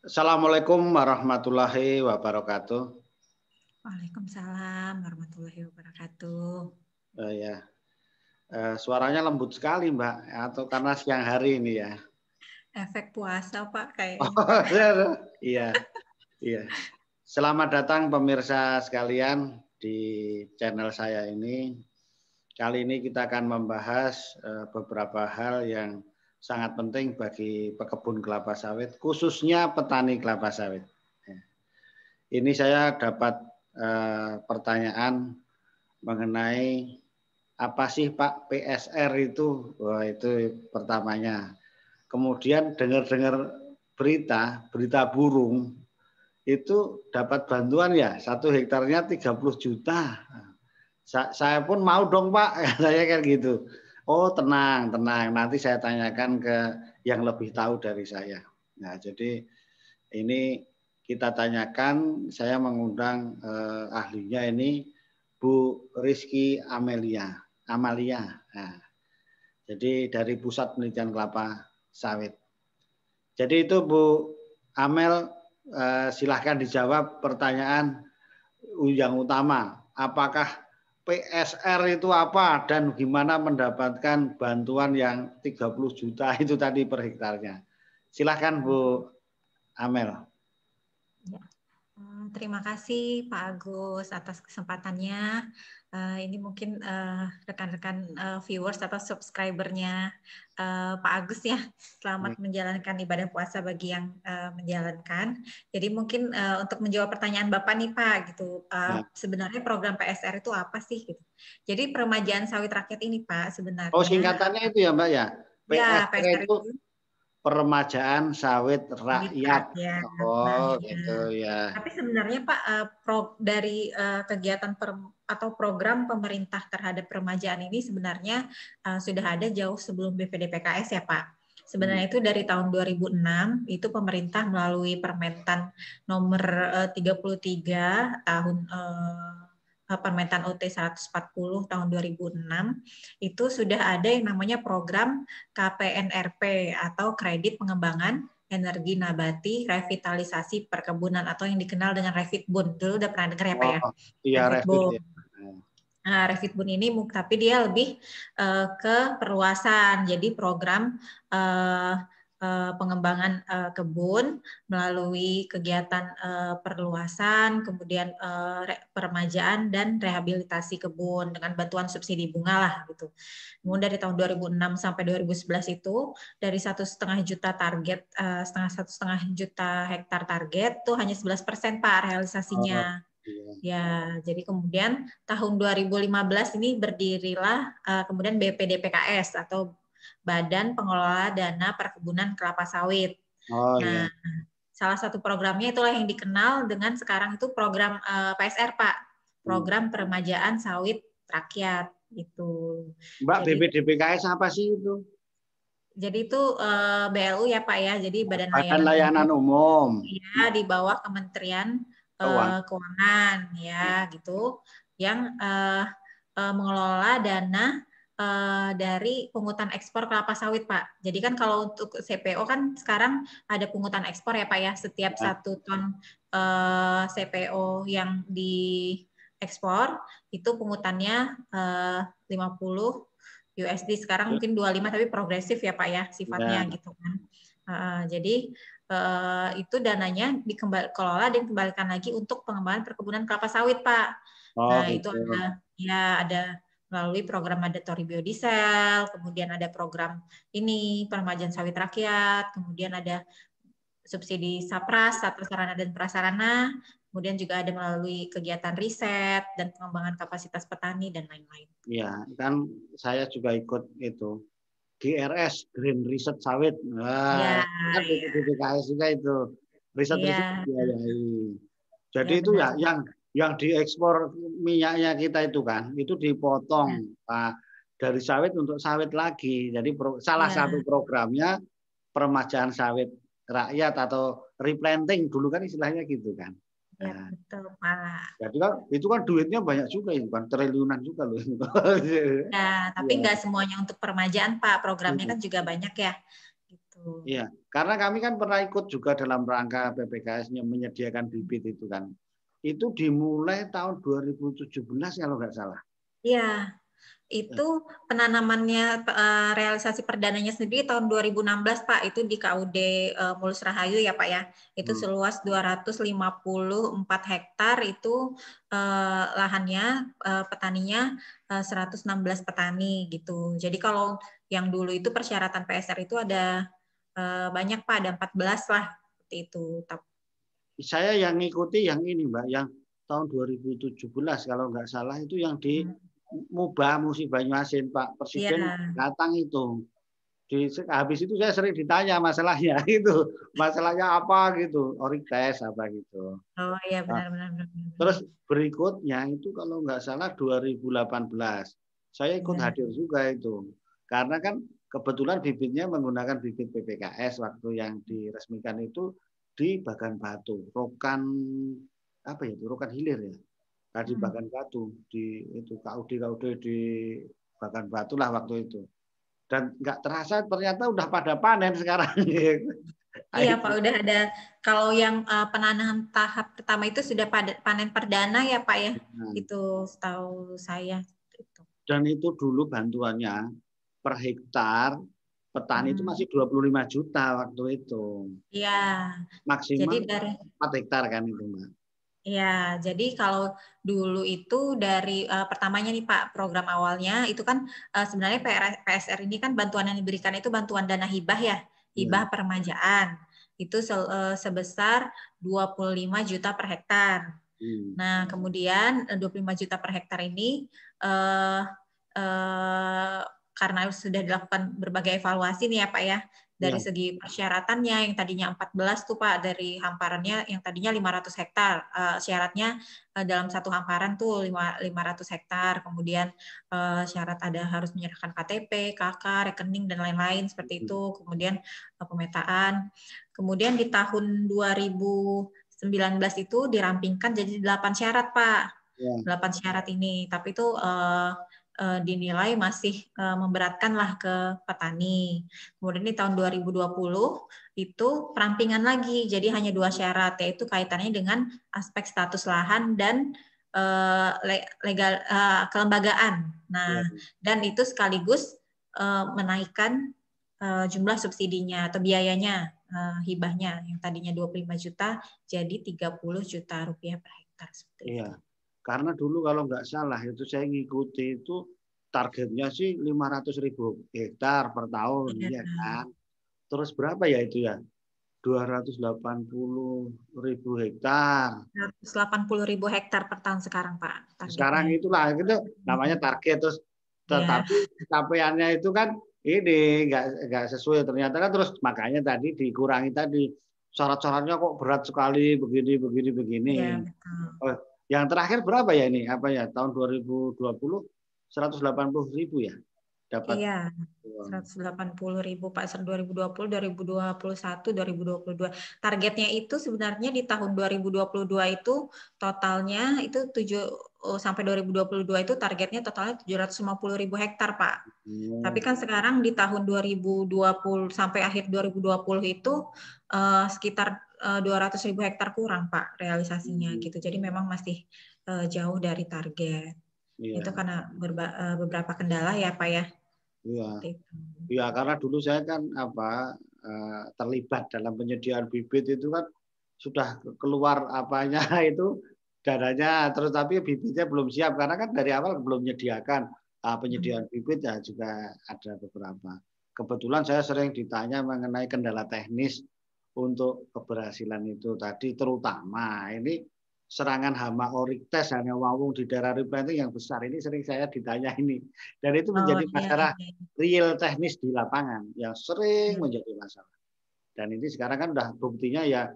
Assalamualaikum warahmatullahi wabarakatuh. Waalaikumsalam warahmatullahi wabarakatuh. Oh ya, suaranya lembut sekali Mbak, atau karena siang hari ini ya? Efek puasa Pak kayak. Oh, iya, iya. iya, iya. Selamat datang pemirsa sekalian di channel saya ini. Kali ini kita akan membahas eh, beberapa hal yang sangat penting bagi pekebun kelapa sawit, khususnya petani kelapa sawit. Ya. Ini saya dapat eh, pertanyaan mengenai apa sih Pak PSR itu? Wah, itu pertamanya. Kemudian dengar-dengar berita, berita burung itu dapat bantuan ya satu hektarnya 30 juta. saya pun mau dong Pak, saya kan gitu. Oh tenang, tenang. Nanti saya tanyakan ke yang lebih tahu dari saya. Nah, jadi ini kita tanyakan. Saya mengundang eh, ahlinya ini Bu Rizky Amelia, Amalia. Nah, jadi dari Pusat Penelitian Kelapa Sawit. Jadi itu Bu Amel, eh, silahkan dijawab pertanyaan yang utama. Apakah PSR itu apa dan gimana mendapatkan bantuan yang 30 juta itu tadi per hektarnya. Silahkan Bu Amel. Ya. Hmm, terima kasih Pak Agus atas kesempatannya uh, ini mungkin eh, rekan-rekan uh, uh, viewers atau subscribernya uh, Pak Agus ya. Selamat hmm. menjalankan ibadah puasa bagi yang uh, menjalankan. Jadi mungkin uh, untuk menjawab pertanyaan Bapak nih Pak gitu. Uh, hmm. Sebenarnya program PSR itu apa sih gitu. Jadi peremajaan sawit rakyat ini Pak sebenarnya. Oh singkatannya itu ya Mbak ya. PSR, ya, PSR itu, itu peremajaan sawit rakyat. Ya, oh, nah, gitu iya. ya. Tapi sebenarnya Pak uh, pro, dari uh, kegiatan per, atau program pemerintah terhadap peremajaan ini sebenarnya uh, sudah ada jauh sebelum BPDPKS ya Pak. Sebenarnya hmm. itu dari tahun 2006 itu pemerintah melalui Permentan nomor 33 eh, tahun eh, Permentan OT 140 tahun 2006 itu sudah ada yang namanya program KPNRP atau kredit pengembangan energi nabati revitalisasi perkebunan atau yang dikenal dengan Revitbun. Dulu udah pernah dengar ya Pak ya? Iya, Revitbun. ya. Nah, Bun ini tapi dia lebih uh, ke perluasan. Jadi program uh, uh, pengembangan uh, kebun melalui kegiatan uh, perluasan, kemudian uh, peremajaan dan rehabilitasi kebun dengan bantuan subsidi bunga lah gitu. Kemudian dari tahun 2006 sampai 2011 itu dari satu setengah juta target setengah satu setengah juta hektar target tuh hanya 11 persen pak realisasinya. Oh Iya. Ya, jadi kemudian tahun 2015 ini berdirilah uh, kemudian BPDPKS atau Badan Pengelola Dana Perkebunan Kelapa Sawit. Oh, iya. nah, iya. salah satu programnya itulah yang dikenal dengan sekarang itu program uh, eh, PSR, Pak. Program hmm. Peremajaan Sawit Rakyat itu. Mbak jadi, BPDPKS apa sih itu? Jadi itu uh, eh, BLU ya Pak ya, jadi Badan, Badan Layanan, Layanan Umum. Iya, di bawah Kementerian Eh, keuangan, keuangan ya iya. gitu yang uh, uh, mengelola dana uh, dari pungutan ekspor kelapa sawit Pak. Jadi kan kalau untuk CPO kan sekarang ada pungutan ekspor ya Pak ya setiap iya. satu ton uh, CPO yang diekspor itu pungutannya uh, 50 USD sekarang iya. mungkin 25 tapi progresif ya Pak ya sifatnya ya. gitu kan. Uh, jadi Eh, itu dananya dikelola dan dikembalikan lagi untuk pengembangan perkebunan kelapa sawit, Pak. Oh, nah, gitu. itu ada ya ada melalui program mandatory biodiesel, kemudian ada program ini permajaan sawit rakyat, kemudian ada subsidi sapras, sapras sarana dan prasarana, kemudian juga ada melalui kegiatan riset dan pengembangan kapasitas petani dan lain-lain. Iya, kan saya juga ikut itu GRS Green Riset Sawit. Wah, ya, kan ya. juga itu riset riset ya. Jadi ya, itu ya yang yang diekspor minyaknya kita itu kan itu dipotong ya. dari sawit untuk sawit lagi. Jadi pro, salah ya. satu programnya permajaan sawit rakyat atau replanting dulu kan istilahnya gitu kan. Ya, nah. betul, Pak. Jadi ya, kan itu kan duitnya banyak juga ya, bukan triliunan juga loh. nah, tapi ya. nggak ya. semuanya untuk permajaan, Pak. Programnya kan iya. juga banyak ya. Gitu. Iya, karena kami kan pernah ikut juga dalam rangka PPKS menyediakan bibit itu kan. Itu dimulai tahun 2017 kalau nggak salah. Iya. Iya. itu penanamannya eh, realisasi perdananya sendiri tahun 2016 Pak itu di KUD eh, Mulus Rahayu ya Pak ya itu hmm. seluas 254 hektar itu eh, lahannya petaninya 116 petani gitu jadi kalau yang dulu itu persyaratan PSR itu ada banyak Pak ada 14 lah seperti itu saya yang ngikuti yang ini Mbak yang tahun 2017 kalau nggak salah itu yang di hmm mubah si Banyuasin Pak Presiden ya. datang itu. Di, habis itu saya sering ditanya masalahnya itu masalahnya apa gitu orik apa gitu oh iya nah, benar, nah, benar benar terus berikutnya itu kalau nggak salah 2018 saya ikut ya. hadir juga itu karena kan kebetulan bibitnya menggunakan bibit PPKS waktu yang diresmikan itu di Bagan Batu Rokan apa ya Rokan Hilir ya tadi hmm. Bagan Batu di itu KUD KUD di Bagan Batu lah waktu itu dan nggak terasa ternyata udah pada panen sekarang iya, iya Pak udah ada kalau yang uh, penanaman tahap pertama itu sudah pada panen perdana ya Pak ya Hmm. itu tahu saya itu. Dan itu dulu bantuannya per hektar petani hmm. itu masih 25 juta waktu itu. Iya. Maksimal Jadi dari 4 hektar kan itu Mbak. Ya, jadi kalau dulu itu dari uh, pertamanya nih Pak program awalnya itu kan uh, sebenarnya PSR ini kan bantuan yang diberikan itu bantuan dana hibah ya, iya. hibah hmm. permajaan itu se uh, sebesar 25 juta per hektar. Hmm. Nah, kemudian 25 juta per hektar ini uh, uh, karena sudah dilakukan berbagai evaluasi nih ya Pak ya dari ya. segi persyaratannya yang tadinya 14 tuh Pak dari hamparannya yang tadinya 500 hektar uh, syaratnya uh, dalam satu hamparan tuh 500 hektar kemudian uh, syarat ada harus menyerahkan KTP, KK, rekening dan lain-lain seperti itu kemudian uh, pemetaan kemudian di tahun 2019 itu dirampingkan jadi 8 syarat Pak. Ya. 8 syarat ini tapi itu uh, Eh, dinilai masih uh, eh, memberatkan lah ke petani. Kemudian di tahun 2020 itu perampingan lagi, jadi hanya dua syarat yaitu kaitannya dengan aspek status lahan dan uh, legal uh, kelembagaan. Nah, ya. dan itu sekaligus uh, menaikkan uh, jumlah subsidinya atau biayanya uh, hibahnya yang tadinya 25 juta jadi 30 juta rupiah per hektar. Iya. Karena dulu kalau nggak salah itu saya ngikuti itu targetnya sih 500 ribu hektar per tahun iya, ya kan. Terus berapa ya itu ya? 280 ribu hektar. 280 ribu hektar per tahun sekarang Pak. Targetnya. Sekarang itulah itu namanya target terus iya. tetapi ya. capaiannya itu kan ini nggak nggak sesuai ternyata kan terus makanya tadi dikurangi tadi syarat-syaratnya kok berat sekali begini begini begini. ya, Oh, yang terakhir berapa ya ini? Apa ya? Tahun 2020 180 ribu ya? Dapat. Iya, 180 ribu Pak Ser 2020, 2021, 2022. Targetnya itu sebenarnya di tahun 2022 itu totalnya itu 7 sampai 2022 itu targetnya totalnya 750 ribu hektar Pak. Hmm. Tapi kan sekarang di tahun 2020 sampai akhir 2020 itu eh, sekitar 200 eh, ribu hektar kurang Pak realisasinya hmm. gitu. Jadi memang masih uh, jauh dari target. Iya. Itu karena berba, eh, beberapa kendala ya Pak ya. Iya. Iya karena dulu saya kan apa uh, terlibat dalam penyediaan bibit itu kan sudah keluar apanya itu dananya terus tapi bibitnya belum siap karena kan dari awal belum menyediakan uh, ah, penyediaan hmm. bibit ya juga ada beberapa. Kebetulan saya sering ditanya mengenai kendala teknis untuk keberhasilan itu tadi terutama ini serangan hama orites hanya wawung di daerah replanting yang besar ini sering saya ditanya ini dan itu oh, menjadi oh, masalah iya. real teknis di lapangan yang sering hmm. menjadi masalah dan ini sekarang kan udah buktinya ya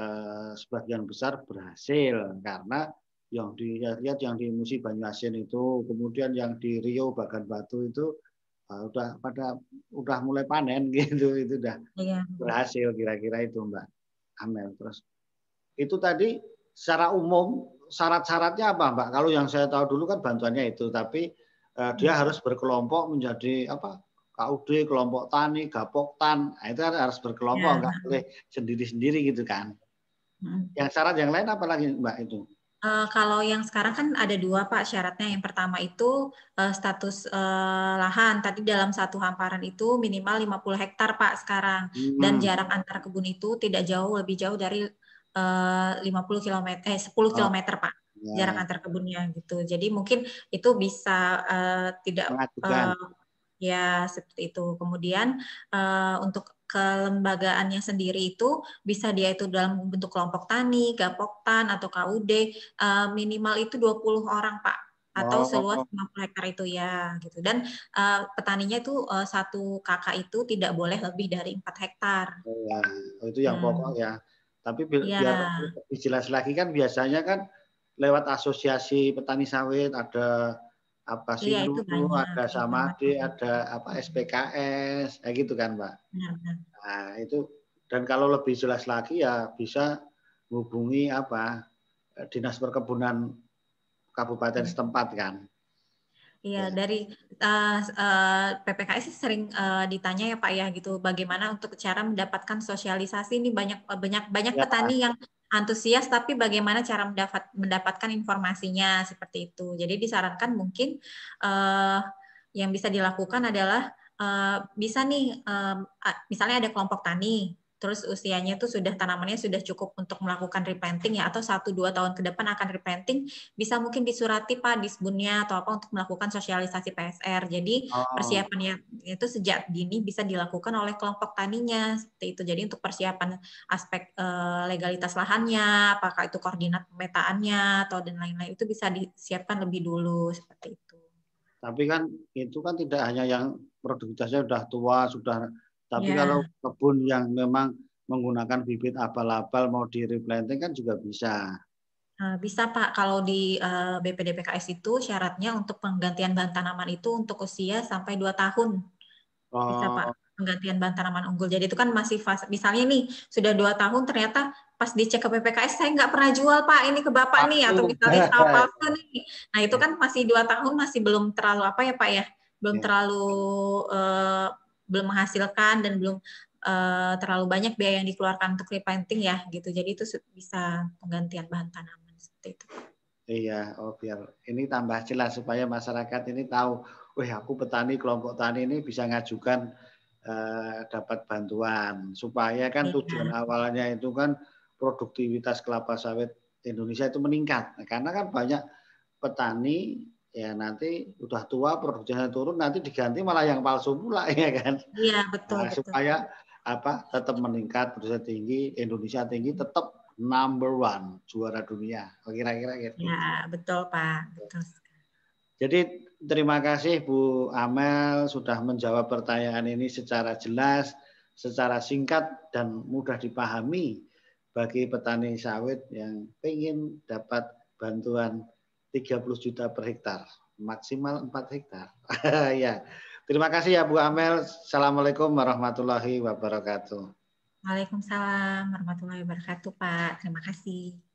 eh, sebagian besar berhasil karena yang dilihat yang di Musi banyuasin itu kemudian yang di Rio Bagan Batu itu Nah, udah pada udah mulai panen gitu itu udah iya. berhasil kira-kira itu Mbak Amel terus itu tadi secara umum syarat-syaratnya apa Mbak kalau yang saya tahu dulu kan bantuannya itu tapi eh, dia harus berkelompok menjadi apa KUD kelompok tani gapok tan nah, itu kan harus berkelompok iya. nggak ya. boleh sendiri-sendiri gitu kan yang syarat yang lain apa lagi Mbak itu Uh, kalau yang sekarang kan ada dua Pak syaratnya. Yang pertama itu uh, status uh, lahan. Tadi dalam satu hamparan itu minimal 50 hektar Pak sekarang. Hmm. Dan jarak antar kebun itu tidak jauh lebih jauh dari uh, 50 km eh 10 oh. Pak. Ya. Jarak ya. antar kebunnya gitu. Jadi mungkin itu bisa uh, tidak ya seperti itu. Kemudian uh, untuk kelembagaannya sendiri itu bisa dia itu dalam bentuk kelompok tani, gapoktan atau KUD uh, eh, minimal itu 20 orang Pak atau wow. seluas 50 hektar itu ya gitu dan uh, petaninya itu uh, satu kakak itu tidak boleh lebih dari empat hektar. Iya, oh, itu yang hmm. pokok ya. Tapi bi ya. biar lebih jelas lagi kan biasanya kan lewat asosiasi petani sawit ada apa sih ya, itu dulu, ada samadi, ada apa SPKS, kayak gitu kan, Pak. Benar, benar. Nah, itu dan kalau lebih jelas lagi ya bisa hubungi apa eh, dinas perkebunan kabupaten iya. setempat kan. Iya, ya. dari uh, eh, uh, eh, PPKS sering uh, ditanya ya Pak ya gitu bagaimana untuk cara mendapatkan sosialisasi ini banyak banyak banyak ya. petani yang antusias tapi bagaimana cara mendapat, mendapatkan informasinya seperti itu. Jadi disarankan mungkin uh, yang bisa dilakukan adalah uh, bisa nih um, misalnya ada kelompok tani terus usianya itu sudah tanamannya sudah cukup untuk melakukan replanting ya atau 1 2 tahun ke depan akan replanting bisa mungkin disurati Pak disbunnya atau apa untuk melakukan sosialisasi PSR. Jadi oh. persiapannya itu sejak dini bisa dilakukan oleh kelompok taninya seperti itu. Jadi untuk persiapan aspek e, legalitas lahannya, apakah itu koordinat pemetaannya atau dan lain-lain itu bisa disiapkan lebih dulu seperti itu. Tapi kan itu kan tidak hanya yang produktivitasnya sudah tua, sudah tapi ya. kalau kebun yang memang menggunakan bibit abal-abal mau di replanting kan juga bisa. Ah, bisa Pak, kalau di eh, BPDPKS itu syaratnya untuk penggantian bahan tanaman itu untuk usia sampai 2 tahun. Bisa Pak, oh. penggantian bahan tanaman unggul. Jadi itu kan masih fase, misalnya nih sudah dua tahun ternyata pas dicek ke BPKS, saya nggak pernah jual Pak ini ke Bapak nih atau misalnya tahu palsu nih. Nah itu ya. kan masih dua tahun masih belum terlalu apa ya Pak ya, belum ya. terlalu uh, belum menghasilkan dan belum uh, terlalu banyak biaya yang dikeluarkan untuk repainting ya gitu. Jadi itu bisa penggantian bahan tanaman seperti itu. Iya, oh biar ini tambah jelas supaya masyarakat ini tahu, wah aku petani kelompok tani ini bisa ngajukan uh, dapat bantuan supaya kan iya. tujuan awalnya itu kan produktivitas kelapa sawit Indonesia itu meningkat. Nah, karena kan banyak petani ya nanti udah tua produksinya turun nanti diganti malah yang palsu pula ya kan iya betul, nah, betul supaya apa tetap meningkat produksi tinggi Indonesia tinggi tetap number one juara dunia oh, kira-kira gitu ya betul pak betul jadi terima kasih Bu Amel sudah menjawab pertanyaan ini secara jelas secara singkat dan mudah dipahami bagi petani sawit yang ingin dapat bantuan 30 juta per hektar, maksimal 4 hektar. ya. Terima kasih ya Bu Amel. Assalamualaikum warahmatullahi wabarakatuh. Waalaikumsalam warahmatullahi wabarakatuh, Pak. Terima kasih.